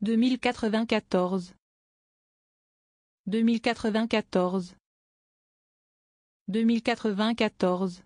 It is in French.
deux mille quatre-vingt-quatorze, deux mille quatre-vingt-quatorze, deux mille quatre-vingt-quatorze.